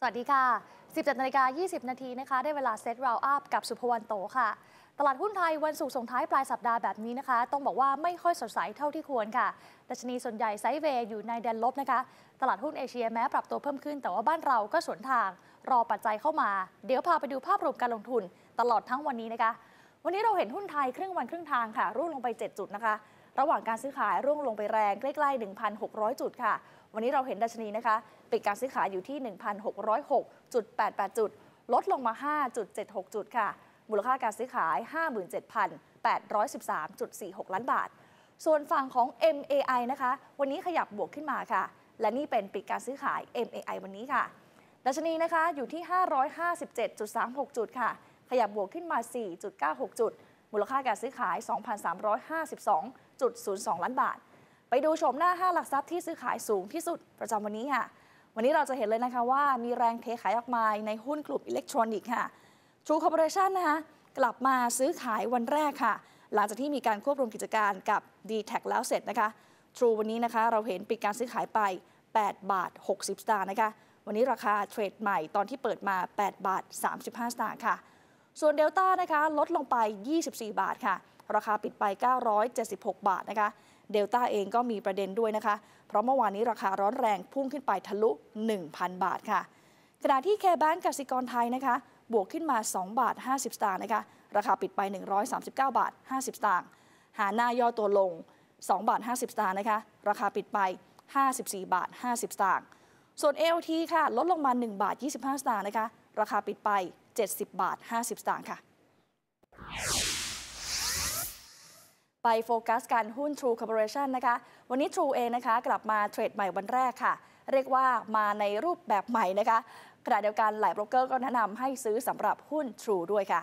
สวัสดีค่ะ17นาฬิกา20 นาทีนะคะ ได้เวลาเซตราวอัพกับสุภวรรณโตค่ะ ตลาดหุ้นไทยวันศุกร์ส่งท้ายปลายสัปดาห์แบบนี้นะคะ ต้องบอกว่าไม่ค่อยสดใสเท่าที่ควรค่ะ ดัชนีส่วนใหญ่ไซด์เวย์อยู่ในแดนลบนะคะ ตลาดหุ้นเอเชียแม้ปรับตัวเพิ่มขึ้น แต่ว่าบ้านเราก็สวนทางรอปัจจัยเข้ามา เดี๋ยวพาไปดูภาพรวมการลงทุนตลอดทั้งวันนี้นะคะ วันนี้เราเห็นหุ้นไทยครึ่งวันครึ่งทางค่ะ ร่วงลงไป 7 จุดนะคะ ระหว่างการซื้อขายร่วงลงไปแรงใกล้ๆ 1,600 จุดค่ะวันนี้เราเห็นดัชนีนะคะปิดการซื้อขายอยู่ที่ 1,606.88 จุด ลดลงมา 5.76 จุดค่ะ มูลค่าการซื้อขาย 57,813.46 ล้านบาท ส่วนฝั่งของ MAI นะคะวันนี้ขยับบวกขึ้นมาค่ะ และนี่เป็นปิดการซื้อขาย MAI วันนี้ค่ะดัชนีนะคะอยู่ที่ 557.36 จุดค่ะ ขยับบวกขึ้นมา 4.96 จุด มูลค่าการซื้อขาย 2,352.02 ล้าน บาทไปดูชมหน้า 5 หลักทรัพย์ที่ซื้อขายสูงที่สุดประจำวันนี้ค่ะ วันนี้เราจะเห็นเลยนะคะว่ามีแรงเทขายออกมาในหุ้นกลุ่มอิเล็กทรอนิกส์ค่ะทรูคอร์ปอเรชันนะคะกลับมาซื้อขายวันแรกค่ะ หลังจากที่มีการควบรวมกิจการกับ d t แทแล้วเสร็จนะคะทรูวันนี้นะคะเราเห็นปิดการซื้อขายไป 8 บาท 60 สตางค์นะคะ วันนี้ราคาเทรดใหม่ตอนที่เปิดมา 8 บาท 35สตางค์ค่ะ ส่วนเดลต้านะคะลดลงไป 24 บาทค่ะราคาปิดไป 976 บาทนะคะ เดลต้าเองก็มีประเด็นด้วยนะคะ เพราะเมื่อวานนี้ราคาร้อนแรงพุ่งขึ้นไปทะลุ 1,000 บาทค่ะขณะที่แคร์แบงก์กสิกรไทยนะคะ บวกขึ้นมา 2 บาท 50สตางค์นะคะ ราคาปิดไป 139 บาท 50สตางค์หาหน้าย่อตัวลง 2 บาท 50สตางค์นะคะ ราคาปิดไป 54 บาท 50สตางค์ส่วนท t ค่ะ ลดลงมา 1 บาท 25 สตางค์นะคะ ราคาปิดไป 70 บาท 50สตางค์ค่ะไปโฟกัสการหุ้น True Corporation นะคะ วันนี้ True เองนะคะกลับมาเทรดใหม่วันแรกค่ะ เรียกว่ามาในรูปแบบใหม่นะคะขณะเดียวกันหลายโบรกเกอร์ก็แนะนำให้ซื้อสำหรับหุ้น True ด้วยค่ะ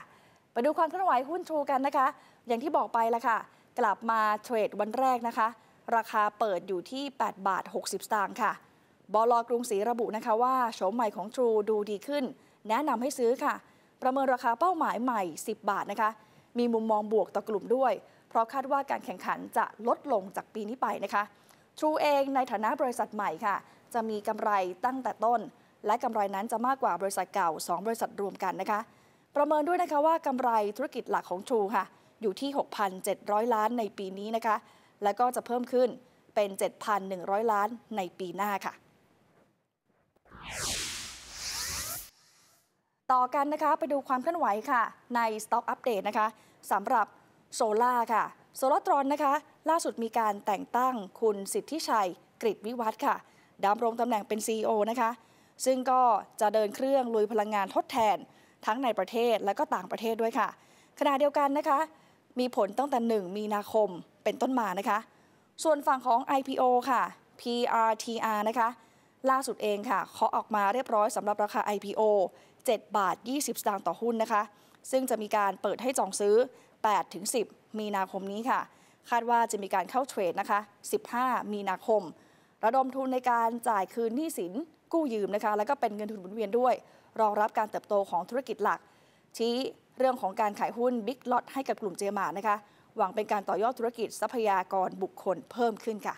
ไปดูความเคลื่อนไหวหุ้น True กันนะคะ อย่างที่บอกไปแล้วค่ะ กลับมาเทรดวันแรกนะคะ ราคาเปิดอยู่ที่8บาท60สตางค์ค่ะ บลกรุงศรีระบุนะคะว่าโฉมใหม่ของ True ดูดีขึ้น แนะนำให้ซื้อค่ะ ประเมินราคาเป้าหมายใหม่ 10 บาทนะคะ มีมุมมองบวกต่อกลุ่มด้วยพราะคาดว่าการแข่งขันจะลดลงจากปีนี้ไปนะคะ True เองในฐานะบริษัทใหม่ค่ะ จะมีกำไรตั้งแต่ต้น และกำไรนั้นจะมากกว่าบริษัทเก่า 2 บริษัทรวมกันนะคะ ประเมินด้วยนะคะว่ากำไรธุรกิจหลักของ True ค่ะ อยู่ที่ 6,700 ล้านในปีนี้นะคะ และก็จะเพิ่มขึ้นเป็น 7,100 ล้านในปีหน้าค่ะ ต่อกันนะคะไปดูความเคลื่อนไหวค่ะใน Stock Update นะคะสำหรับโซล่าค่ะโซลตรอนนะคะ ล่าสุดมีการแต่งตั้งคุณสิทธิชัยกริวิวัฒน์ค่ะดำรงตำแหน่งเป็น CEO นะคะ ซึ่งก็จะเดินเครื่องลุยพลังงานทดแทนทั้งในประเทศและก็ต่างประเทศด้วยค่ะ ขณะเดียวกันนะคะ มีผลตั้งแต่1มีนาคมเป็นต้นมานะคะ ส่วนฝั่งของ IPO ค่ะ PRTR นะคะ ล่าสุดเองค่ะเคาะออกมาเรียบร้อยสำหรับราคา IPO 7บาท20สตางค์ต่อหุ้นนะคะ ซึ่งจะมีการเปิดให้จองซื้อ8ถึง10 มีนาคมนี้ค่ะ คาดว่าจะมีการเข้าเทรดนะคะ15 มีนาคม ระดมทุนในการจ่ายคืนหนี้สินกู้ยืมนะคะ แล้วก็เป็นเงินทุนหมุนเวียนด้วย รองรับการเติบโตของธุรกิจหลักชี้เรื่องของการขายหุ้นบิ๊กล็อตให้กับกลุ่มเจมานะคะ หวังเป็นการต่อยอดธุรกิจทรัพยากรบุคคลเพิ่มขึ้นค่ะ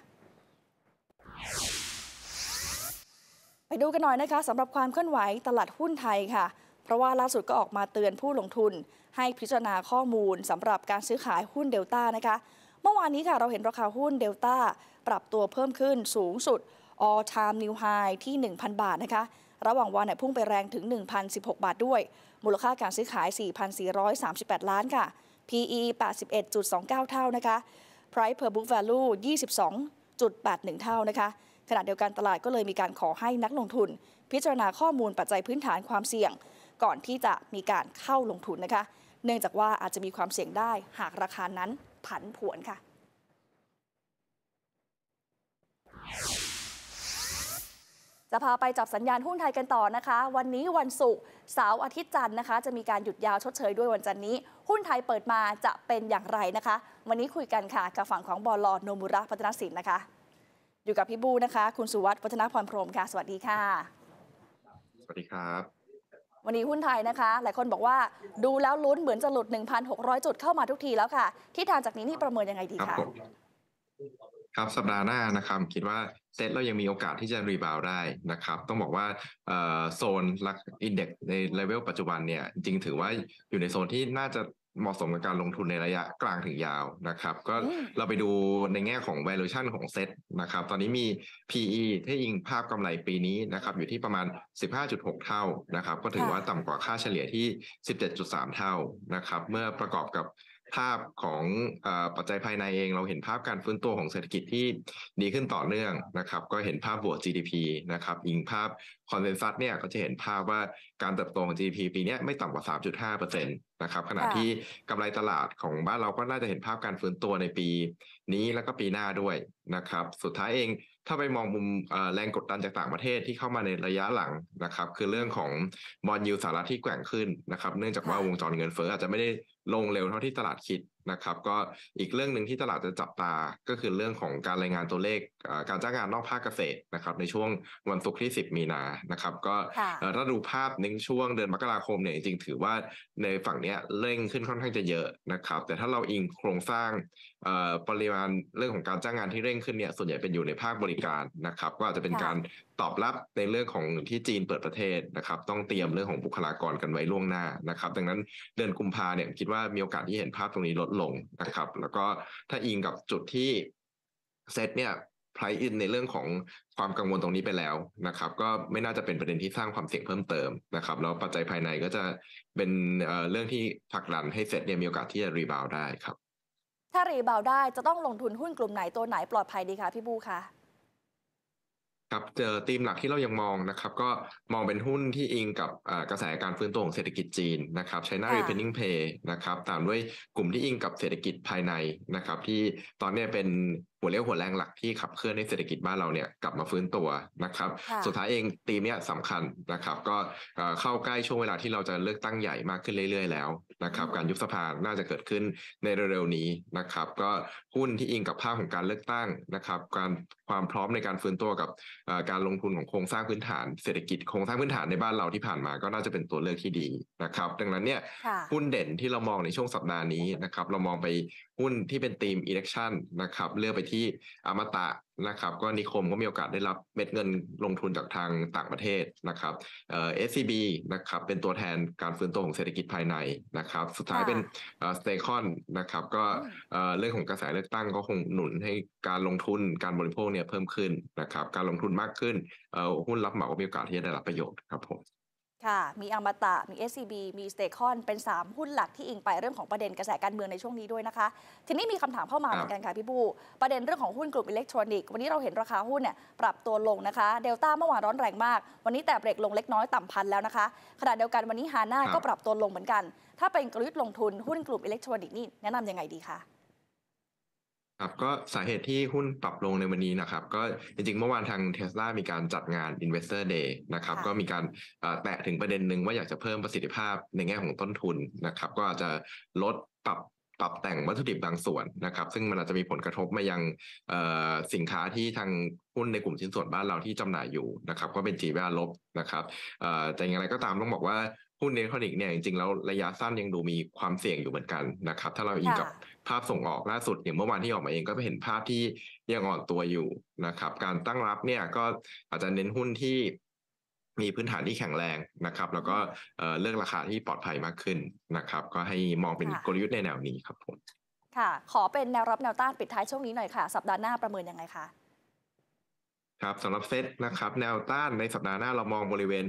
ไปดูกันหน่อยนะคะสำหรับความเคลื่อนไหวตลาดหุ้นไทยค่ะเพราะว่าล่าสุดก็ออกมาเตือนผู้ลงทุน ให้พิจารณาข้อมูลสำหรับการซื้อขายหุ้นเดลต้านะคะ เมื่อวานนี้ค่ะเราเห็นราคาหุ้นเดลต้าปรับตัวเพิ่มขึ้นสูงสุด all time new high ที่ 1,000 บาทนะคะ ระหว่างวันเนี่ยพุ่งไปแรงถึง 1,016 บาทด้วย มูลค่าการซื้อขาย 4,438 ล้านค่ะ PE 81.29 เท่านะคะ Price per book value 22.81 เท่านะคะ ขณะเดียวกันตลาดก็เลยมีการขอให้นักลงทุน พิจารณาข้อมูลปัจจัยพื้นฐานความเสี่ยงก่อนที่จะมีการเข้าลงทุนนะคะ เนื่องจากว่าอาจจะมีความเสี่ยงได้ หากราคานั้นผันผวนค่ะ จะพาไปจับสัญญาณหุ้นไทยกันต่อนะคะ วันนี้วันศุกร์เสาร์อาทิตย์จันทร์นะคะ จะมีการหยุดยาวชดเชยด้วยวันจันทร์นี้หุ้นไทยเปิดมาจะเป็นอย่างไรนะคะ วันนี้คุยกันค่ะกับฝั่งของบอลลโนมุระพัฒนสินนะคะ อยู่กับพี่บูนะคะ คุณสุวัสด์พัฒนพรพรมค่ะ สวัสดีค่ะ สวัสดีครับวันนี้หุ้นไทยนะคะ หลายคนบอกว่าดูแล้วลุ้นเหมือนจะหลุด 1,600 จุดเข้ามาทุกทีแล้วค่ะที่ทางจากนี้นี่ประเมินยังไงดีคะครับสัปดาห์หน้านะครับคิดว่าเซต เรายังมีโอกาสที่จะรีบาวได้นะครับต้องบอกว่าโซนลักอินเด็กในเลเวลปัจจุบันเนี่ยจริงถือว่าอยู่ในโซนที่น่าจะเหมาะสมกับการลงทุนในระยะกลางถึงยาวนะครับ ก็เราไปดูในแง่ของ valuation ของเซ็ตนะครับ ตอนนี้มี PE ถ้ายิงภาพกำไรปีนี้นะครับ อยู่ที่ประมาณ 15.6 เท่านะครับ ก็ถือว่าต่ำกว่าค่าเฉลี่ยที่ 17.3 เท่านะครับ เมื่อประกอบกับภาพของปัจจัยภายในเอง เราเห็นภาพการฟื้นตัวของเศรษฐกิจที่ดีขึ้นต่อเนื่องนะครับก็เห็นภาพบวก GDP นะครับ อิงภาพคอนเซนซัสเนี่ยก็จะเห็นภาพว่าการเติบโตของ GDP ปีนี้ไม่ต่ำกว่า 3.5%นะครับขณะที่กำไรตลาดของบ้านเราก็น่าจะเห็นภาพการฟื้นตัวในปีนี้แล้วก็ปีหน้าด้วยนะครับสุดท้ายเองถ้าไปมองมุมแรงกดดันจากต่างประเทศที่เข้ามาในระยะหลังนะครับคือเรื่องของบอลยูสหรัฐที่แกว่งขึ้นนะครับเนื่องจากว่าวงจรเงินเฟ้ออาจจะไม่ได้ลงเร็วเท่าที่ตลาดคิดนะครับ ก็อีกเรื่องหนึ่งที่ตลาดจะจับตาก็คือเรื่องของการรายงานตัวเลข การจ้างงานนอกภาคเกษตรนะครับ ในช่วงวันศุกร์ที่ 10 มีนานะครับ ก็ถ้าดูภาพในช่วงเดือนมกราคมเนี่ยจริงถือว่าในฝั่งนี้เร่งขึ้นค่อนข้างจะเยอะนะครับ แต่ถ้าเราอิงโครงสร้างปริมาณเรื่องของการจ้างงานที่เร่งขึ้นเนี่ย ส่วนใหญ่เป็นอยู่ในภาคบริการนะครับ ก็อาจจะเป็นการตอบรับในเรื่องของที่จีนเปิดประเทศนะครับ ต้องเตรียมเรื่องของบุคลากรกันไว้ล่วงหน้านะครับดังนั้นเดือนกุมภาเนี่ยคิดว่ามีโอกาสที่เห็นภาพตรงนี้ลดลงนะครับ แล้วก็ถ้าอิงกับจุดที่เซตเนี่ยไพรอินในเรื่องของความกังวลตรงนี้ไปแล้วนะครับ ก็ไม่น่าจะเป็นประเด็นที่สร้างความเสี่ยงเพิ่มเติมนะครับแล้วปัจจัยภายในก็จะเป็นเรื่องที่ผลักดันให้เซตเนี่ยมีโอกาสที่จะรีบาวได้ครับ ถ้ารีบาวได้จะต้องลงทุนหุ้นกลุ่มไหนตัวไหนปลอดภัยดีคะพี่บูคะครับ เจอธีมหลักที่เรายังมองนะครับ ก็มองเป็นหุ้นที่อิงกับกระแสการฟื้นตัวของเศรษฐกิจจีนนะครับ China Reopening Pay นะครับ ตามด้วยกลุ่มที่อิงกับเศรษฐกิจภายในนะครับ ที่ตอนนี้เป็นหัวเรี่ยวหัวแรงหลักที่ขับเคลื่อนในเศรษฐกิจบ้านเราเนี่ยกลับมาฟื้นตัว นะครับ สุดท้ายเองตีมเนี่ยสำคัญนะครับก็เข้าใกล้ช่วงเวลาที่เราจะเลือกตั้งใหญ่มากขึ้นเรื่อย ๆแล้วนะครับ การยุบสภาน่าจะเกิดขึ้นในเร็วๆนี้นะครับ ก็หุ้นที่อิงกับภาพของการเลือกตั้งนะครับการความพร้อมในการฟื้นตัวกับการลงทุนของโครงสร้างพื้นฐานเศรษฐกิจโครงสร้างพื้นฐานในบ้านเราที่ผ่านมาก็น่าจะเป็นตัวเลือกที่ดีนะครับดังนั้นเนี่ยหุ้นเด่นที่เรามองในช่วงสัปดาห์นี้นะครับเรามองไปหุ้นที่เป็นธีมอิเล็กชันนะครับเลือกไปที่อมตะนะครับก็นิคมก็มีโอกาสได้รับเม็ดเงินลงทุนจากทางต่างประเทศนะครับเอ่อ SCB นะครับเป็นตัวแทนการฟื้นตัวของเศรษฐกิจภายในนะครับสุดท้ายเป็นสเตคอนนะครับก็เรื่องของกระแสเลือกตั้งก็คงหนุนให้การลงทุนการบริโภคเนี่ยเพิ่มขึ้นนะครับการลงทุนมากขึ้น หุ้นรับเหมาก็มีโอกาสที่จะได้รับประโยชน์ครับผมค่ะมีอมตะ มี SCB มีสเตคอนเป็น 3 หุ้นหลักที่อิงไปเรื่องของประเด็นกระแสการเมืองในช่วงนี้ด้วยนะคะ ทีนี้มีคำถามเข้ามาเหมือนกันค่ะพี่บูประเด็นเรื่องของหุ้นกลุ่มอิเล็กทรอนิกส์วันนี้เราเห็นราคาหุ้นเนี่ยปรับตัวลงนะคะเดลต้าเมื่อวานร้อนแรงมาก วันนี้แต่เบรกลงเล็กน้อยต่ำพันแล้วนะคะขณะเดียวกันวันนี้ฮาน่าก็ปรับตัวลงเหมือนกัน ถ้าเป็นกลยุทธ์ลงทุนหุ้นกลุ่มอิเล็กทรอนิกส์นี่แนะนํำยังไงดีคะับก็สาเหตุที่หุ้นปรับลงในวันนี้นะครับ ก็จริงๆเมื่อวานทางเท s l a มีการจัดงาน Investor Day นะครับก็มีการแตะถึงประเด็นหนึ่งว่าอยากจะเพิ่มประสิทธิภาพในแง่ของต้นทุนนะครับ ก็อาจจะลดปรับปรับแต่งวัตถุดิบบางส่วนนะครับ ซึ่งมันอาจจะมีผลกระทบมายังสินค้าที่ทางหุ้นในกลุ่มชิ้นส่วนบ้านเราที่จำหน่ายอยู่นะครับ ก็เป็นจีบ้าลบนะครับแต่อย่างไรก็ตามต้องบอกว่าหุ้นอิเล็กทรอนิกส์เนี่ยจริงๆแล้วระยะสั้นยังดูมีความเสี่ยงอยู่เหมือนกันนะครับ ถ้าเราอิงกับภาพส่งออกล่าสุดอย่างเมื่อวานที่ออกมาเองก็ไปเห็นภาพที่ยังอ่อนตัวอยู่นะครับ การตั้งรับเนี่ยก็อาจจะเน้นหุ้นที่มีพื้นฐานที่แข็งแรงนะครับแล้วก็เลือกราคาที่ปลอดภัยมากขึ้นนะครับ ก็ให้มองเป็นกลยุทธ์ในแนวนี้ครับผมค่ะขอเป็นแนวรับ แนวต้านปิดท้ายช่วงนี้หน่อยค่ะสัปดาห์หน้าประเมินยังไงคะครับสำหรับเซตนะครับแนวต้านในสัปดาห์หน้าเรามองบริเวณ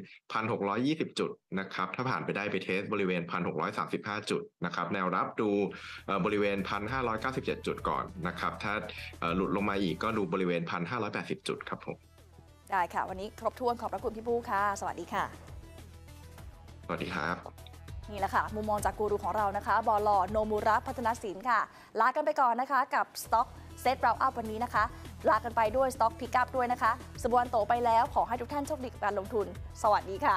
1,620 จุดนะครับถ้าผ่านไปได้ไปเทสบริเวณ 1,635 จุดนะครับแนวรับดูบริเวณ 1,597 จุดก่อนนะครับถ้าหลุดลงมาอีกก็ดูบริเวณ 1,580 จุดครับผมได้ค่ะวันนี้ครบถ้วนขอบพระคุณพี่ปูค่ะ สวัสดีค่ะ สวัสดีครับ นี่แหละค่ะมุมมองจากกูรูของเรานะคะบอลลโนมูระพัฒนศิลป์ค่ะ ลา กันไปก่อนนะคะ กับสต็อกเซตเราอัพวันนี้นะคะ ลากันไปด้วย สต็อกพิกัพด้วยนะคะสบวนโตไปแล้วขอให้ทุกท่านโชคดีกการลงทุน สวัสดีค่ะ